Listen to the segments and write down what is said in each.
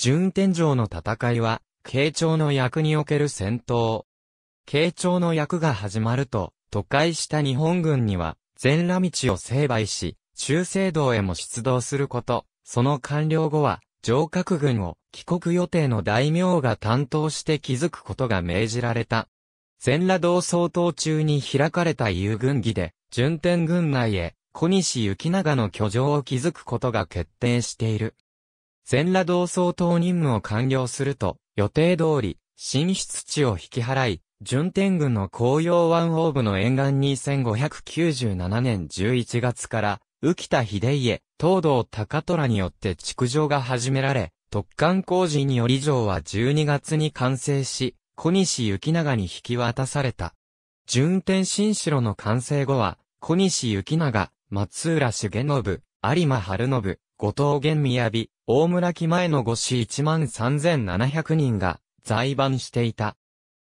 順天城の戦いは、慶長の役における戦闘。慶長の役が始まると、都会した日本軍には、全羅道を成敗し、中世道へも出動すること、その完了後は、城郭軍を帰国予定の大名が担当して築くことが命じられた。全羅道総統中に開かれた遊軍儀で、順天軍内へ、小西行長の居城を築くことが決定している。全羅同窓等任務を完了すると、予定通り、進出地を引き払い、順天軍の紅葉湾オーブの沿岸に1597年11月から、浮田秀家、東道高虎によって築城が始められ、特貫工事により城は12月に完成し、小西行長に引き渡された。順天新城の完成後は、小西行長、松浦重信、有馬晴信、後藤玄宮城、大村木前の御師1万3700人が在番していた。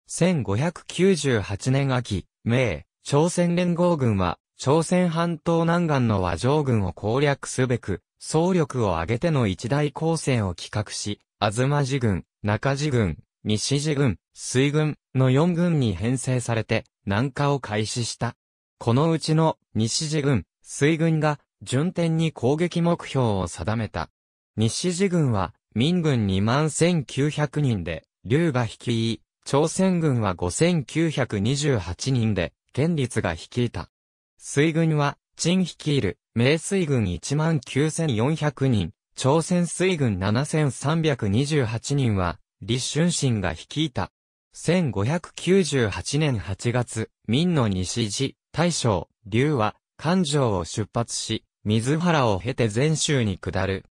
1598年秋、明、朝鮮連合軍は、朝鮮半島南岸の和上軍を攻略すべく、総力を挙げての一大攻勢を企画し、東寺軍、中地軍、西地軍、水軍の四軍に編成されて、南下を開始した。このうちの西地軍、水軍が順天に攻撃目標を定めた。西寺軍は、民軍2万1900人で、龍が率い、朝鮮軍は5928人で、県立が率いた。水軍は、陳率いる、明水軍19400人、朝鮮水軍7328人は、立春心が率いた。1598年8月、民の西寺、大将、龍は、関城を出発し、水原を経て全州に下る。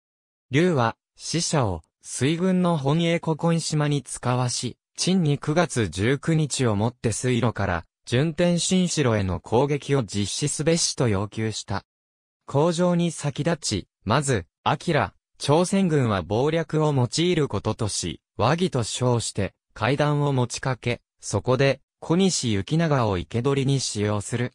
竜は、死者を、水軍の本営古今島に使わし、陳に9月19日をもって水路から、順天新城への攻撃を実施すべしと要求した。工場に先立ち、まず、明、朝鮮軍は謀略を用いることとし、和議と称して、階段を持ちかけ、そこで、小西行長を生け捕りに使用する。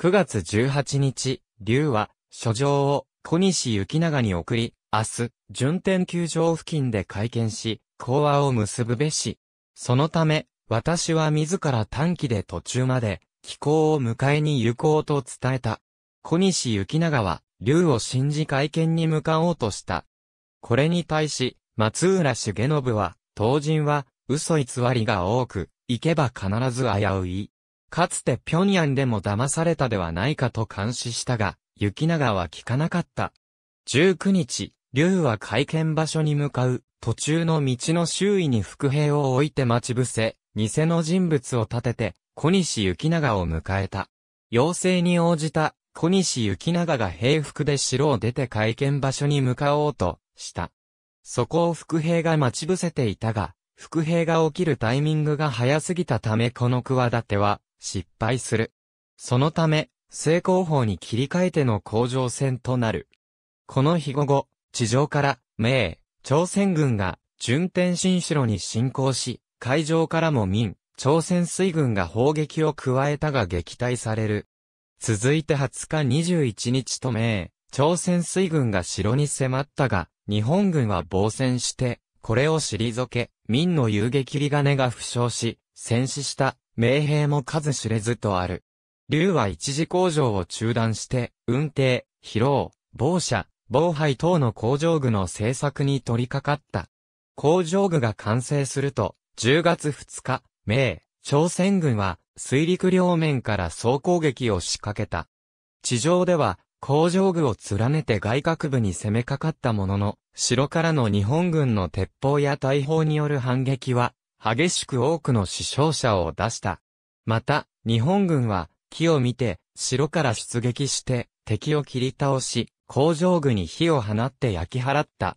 9月18日、竜は、書状を小西行長に送り、明日、順天球場付近で会見し、講話を結ぶべし。そのため、私は自ら短期で途中まで、気候を迎えに行こうと伝えた。小西行長は、竜を信じ会見に向かおうとした。これに対し、松浦重信は、当人は、嘘偽りが多く、行けば必ず危うい。かつて平壌でも騙されたではないかと監視したが、雪永は聞かなかった。19日、竜は会見場所に向かう、途中の道の周囲に伏兵を置いて待ち伏せ、偽の人物を立てて、小西雪永を迎えた。要請に応じた、小西雪永が平服で城を出て会見場所に向かおうと、した。そこを伏兵が待ち伏せていたが、伏兵が起きるタイミングが早すぎたためこの企ては、失敗する。そのため、正攻法に切り替えての攻城戦となる。この日午後、地上から、明、朝鮮軍が、順天新城に侵攻し、海上からも民、朝鮮水軍が砲撃を加えたが撃退される。続いて20日21日と明、朝鮮水軍が城に迫ったが、日本軍は防戦して、これを退け、民の遊撃り金が負傷し、戦死した、名兵も数知れずとある。竜は一時工場を中断して、運転、疲労、防車、防廃等の工場具の製作に取り掛かった。工場具が完成すると、10月2日、明、朝鮮軍は水陸両面から総攻撃を仕掛けた。地上では工場具を連ねて外郭部に攻めかかったものの、城からの日本軍の鉄砲や大砲による反撃は、激しく多くの死傷者を出した。また、日本軍は木を見て、城から出撃して、敵を切り倒し、工場具に火を放って焼き払った。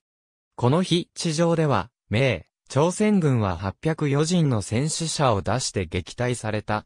この日、地上では、明、朝鮮軍は804人の戦死者を出して撃退された。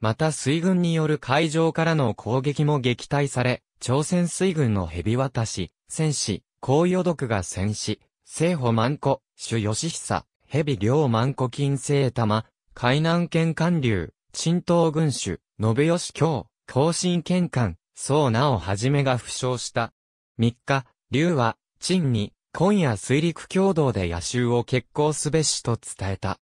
また水軍による海上からの攻撃も撃退され、朝鮮水軍の蛇渡し、戦士、高余毒が戦死、聖保万古、主義久、蛇両万古金聖玉、海南県寒流、新東軍主、信義京、甲信県そうなおはじめが負傷した。3日、劉は、陳に、今夜水陸共同で野衆を決行すべしと伝えた。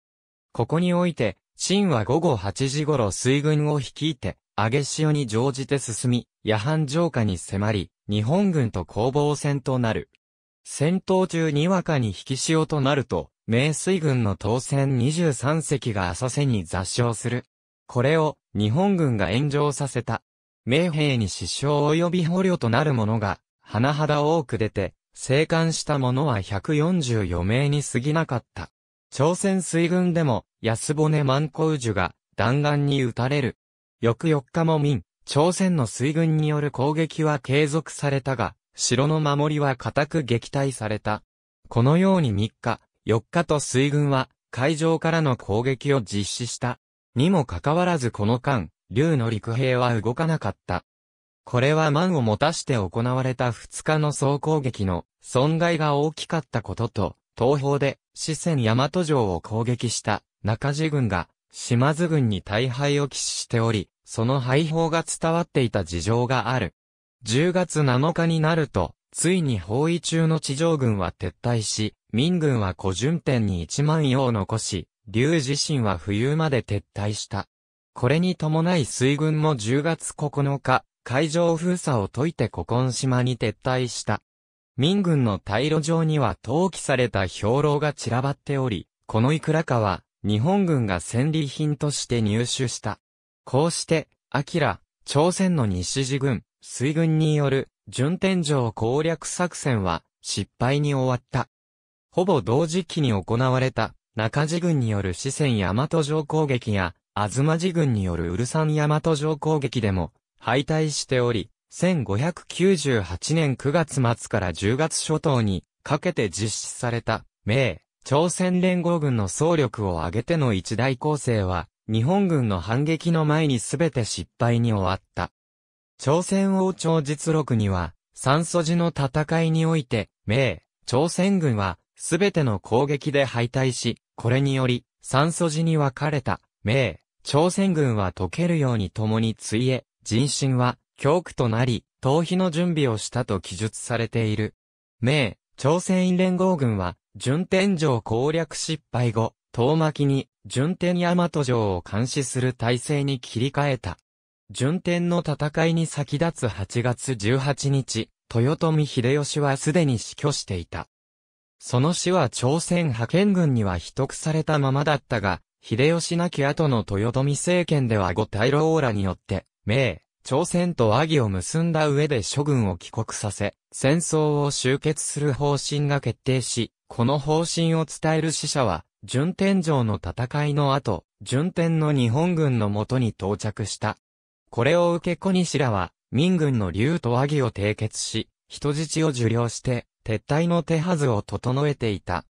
ここにおいて、陳は午後8時頃水軍を率いて、揚げ潮に乗じて進み、夜半城下に迫り、日本軍と攻防戦となる。戦闘中にわかに引き潮となると、明水軍の当選23隻が浅瀬に座礁する。これを日本軍が炎上させた。明兵に死傷及び捕虜となる者が、甚だ多く出て、生還した者は144名に過ぎなかった。朝鮮水軍でも、安骨万光樹が弾丸に撃たれる。翌4日も民、朝鮮の水軍による攻撃は継続されたが、城の守りは固く撃退された。このように3日、4日と水軍は海上からの攻撃を実施した。にもかかわらずこの間、竜の陸兵は動かなかった。これは満を持たして行われた二日の総攻撃の損害が大きかったことと、東方で四川大和城を攻撃した中地軍が島津軍に大敗を喫しており、その敗北が伝わっていた事情がある。10月7日になると、ついに包囲中の地上軍は撤退し、民軍は古順天に1万洋を残し、竜自身は冬まで撤退した。これに伴い水軍も10月9日、海上封鎖を解いて古今島に撤退した。民軍の退路上には投棄された兵糧が散らばっており、このいくらかは日本軍が戦利品として入手した。こうして、アキ朝鮮の西地軍、水軍による順天城攻略作戦は失敗に終わった。ほぼ同時期に行われた中地軍による四川大和城攻撃や、東地軍によるウルサン大和城攻撃でも、敗退しており、1598年9月末から10月初頭に、かけて実施された、明、朝鮮連合軍の総力を挙げての一大攻勢は、日本軍の反撃の前にすべて失敗に終わった。朝鮮王朝実録には、三素寺の戦いにおいて、明、朝鮮軍は、すべての攻撃で敗退し、これにより、三素寺に分かれた、明、朝鮮軍は溶けるように共についえ、人心は、教区となり、逃避の準備をしたと記述されている。明、朝鮮連合軍は、順天城攻略失敗後、遠巻きに、順天大和城を監視する体制に切り替えた。順天の戦いに先立つ8月18日、豊臣秀吉はすでに死去していた。その死は朝鮮派遣軍には秘匿されたままだったが、秀吉亡き後の豊臣政権では後大老らによって、明、朝鮮と和議を結んだ上で諸軍を帰国させ、戦争を終結する方針が決定し、この方針を伝える死者は、順天城の戦いの後、順天の日本軍のもとに到着した。これを受け小西らは、民軍の竜と和議を締結し、人質を受領して、撤退の手はずを整えていた。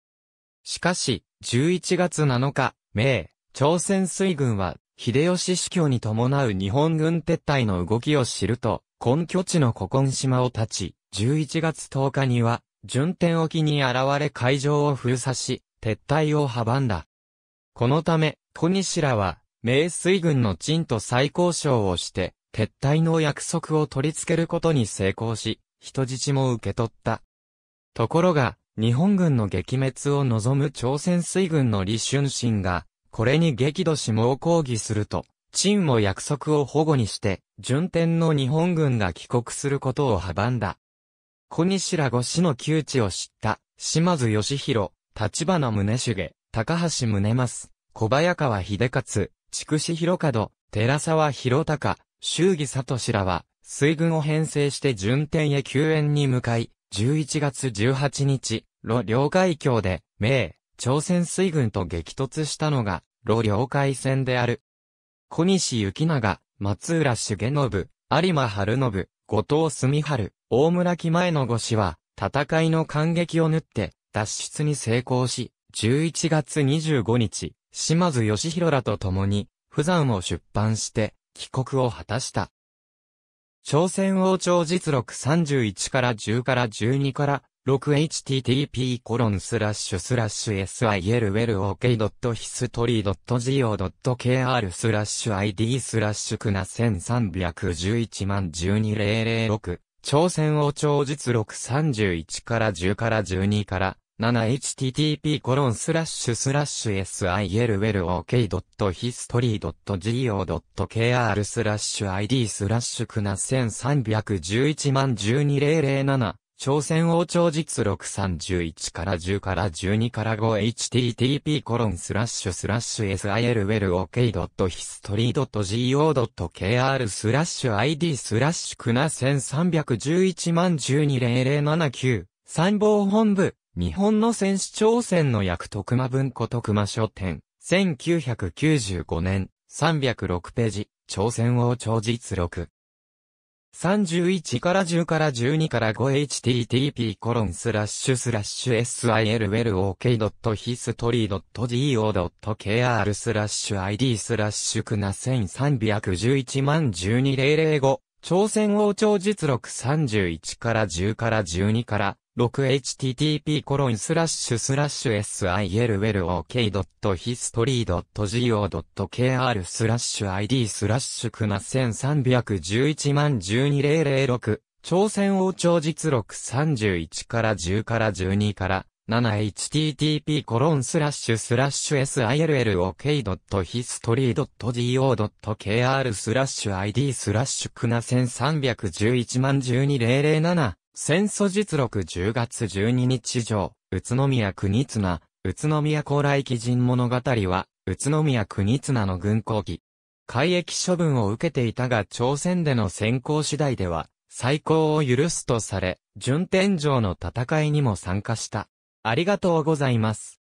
しかし、11月7日、明、朝鮮水軍は、秀吉死去に伴う日本軍撤退の動きを知ると、根拠地の古今島を立ち、11月10日には、順天沖に現れ海上を封鎖し、撤退を阻んだ。このため、小西らは、明水軍の陳と再交渉をして、撤退の約束を取り付けることに成功し、人質も受け取った。ところが、日本軍の撃滅を望む朝鮮水軍の李春心が、これに激怒し猛抗議すると、陳も約束を保護にして、順天の日本軍が帰国することを阻んだ。小西ら五氏の窮地を知った、島津義弘、立花宗重、高橋宗政、小早川秀勝、筑紫広門、寺沢広隆、周義聡らは、水軍を編成して順天へ救援に向かい、11月18日、ロ領海峡で、明、朝鮮水軍と激突したのが、ロ領海戦である。小西行長、松浦重信、有馬春信、後藤澄春、大村木前の五氏は、戦いの感激を縫って、脱出に成功し、11月25日、島津義弘らと共に、富山を出版して、帰国を果たした。朝鮮王朝実録31から10から12から 6http://sylwellok.history.go.kr コロンススラッシュスラッシュ ID スラッシュクナ1311万12006朝鮮王朝実録31から10から12から h t t p s i l w e l l o k h i s t o r y g o k r スラッシュ ID スラッシュくな1311万12007朝鮮王朝実録3 1から10から12から5 http コロンスラッシュスラッシュ s i l w o k h i s t o r y g o k r スラッシュ ID スラッシュくな1311万120079参謀本部日本の戦士朝鮮の役徳間文庫徳間書店、1995年、306ページ、朝鮮王朝実録。31から10から12から 5http コロンスラッシュスラッシュ s i l w l l o k h i s t o r y g o k r スラッシュ id スラッシュくな1311万12005朝鮮王朝実録31から10から12から 6http コロンスラッシュスラッシュ s i l o k h i s t o r y g o k r スラッシュ id スラッシュくな1311万12006朝鮮王朝実録31から10から12から 7http コロンスラッシュスラッシュ s i l o k h i s t o r y g o k r スラッシュ id スラッシュくな1311万12007戦争実録10月12日上、宇都宮国綱、宇都宮高麗記人物語は、宇都宮国綱の軍港義。海役処分を受けていたが朝鮮での先行次第では、再高を許すとされ、順天城の戦いにも参加した。ありがとうございます。